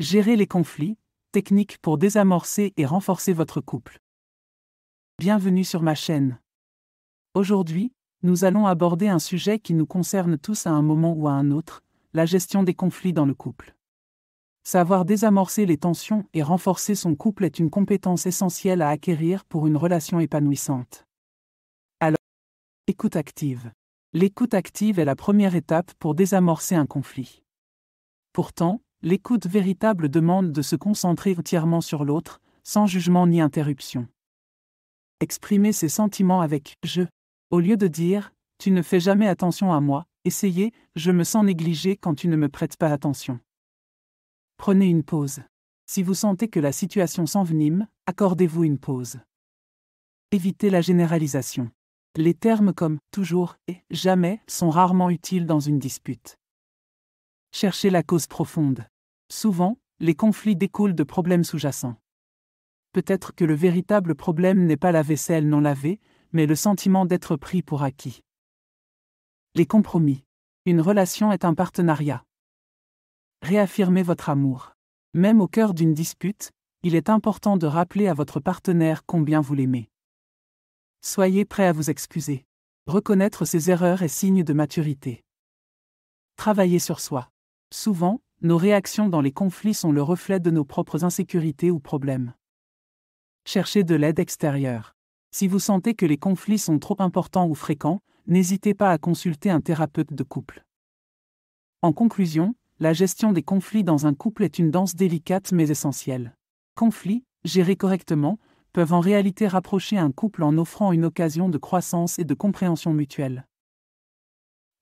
Gérer les conflits, techniques pour désamorcer et renforcer votre couple. Bienvenue sur ma chaîne. Aujourd'hui, nous allons aborder un sujet qui nous concerne tous à un moment ou à un autre, la gestion des conflits dans le couple. Savoir désamorcer les tensions et renforcer son couple est une compétence essentielle à acquérir pour une relation épanouissante. Alors, écoute active. L'écoute active est la première étape pour désamorcer un conflit. Pourtant, L'écoute véritable demande de se concentrer entièrement sur l'autre, sans jugement ni interruption. Exprimer ses sentiments avec je, au lieu de dire tu ne fais jamais attention à moi, essayez je me sens négligé quand tu ne me prêtes pas attention. Prenez une pause. Si vous sentez que la situation s'envenime, accordez-vous une pause. Évitez la généralisation. Les termes comme toujours et jamais sont rarement utiles dans une dispute. Cherchez la cause profonde. Souvent, les conflits découlent de problèmes sous-jacents. Peut-être que le véritable problème n'est pas la vaisselle non lavée, mais le sentiment d'être pris pour acquis. Les compromis. Une relation est un partenariat. Réaffirmez votre amour. Même au cœur d'une dispute, il est important de rappeler à votre partenaire combien vous l'aimez. Soyez prêt à vous excuser. Reconnaître ses erreurs est signe de maturité. Travaillez sur soi. Souvent, nos réactions dans les conflits sont le reflet de nos propres insécurités ou problèmes. Cherchez de l'aide extérieure. Si vous sentez que les conflits sont trop importants ou fréquents, n'hésitez pas à consulter un thérapeute de couple. En conclusion, la gestion des conflits dans un couple est une danse délicate mais essentielle. Conflits, gérés correctement, peuvent en réalité rapprocher un couple en offrant une occasion de croissance et de compréhension mutuelle.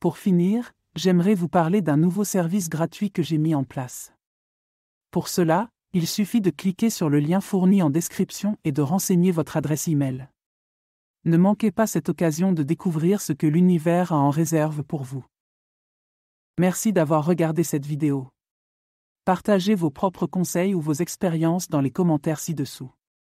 Pour finir, j'aimerais vous parler d'un nouveau service gratuit que j'ai mis en place. Pour cela, il suffit de cliquer sur le lien fourni en description et de renseigner votre adresse email. Ne manquez pas cette occasion de découvrir ce que l'univers a en réserve pour vous. Merci d'avoir regardé cette vidéo. Partagez vos propres conseils ou vos expériences dans les commentaires ci-dessous.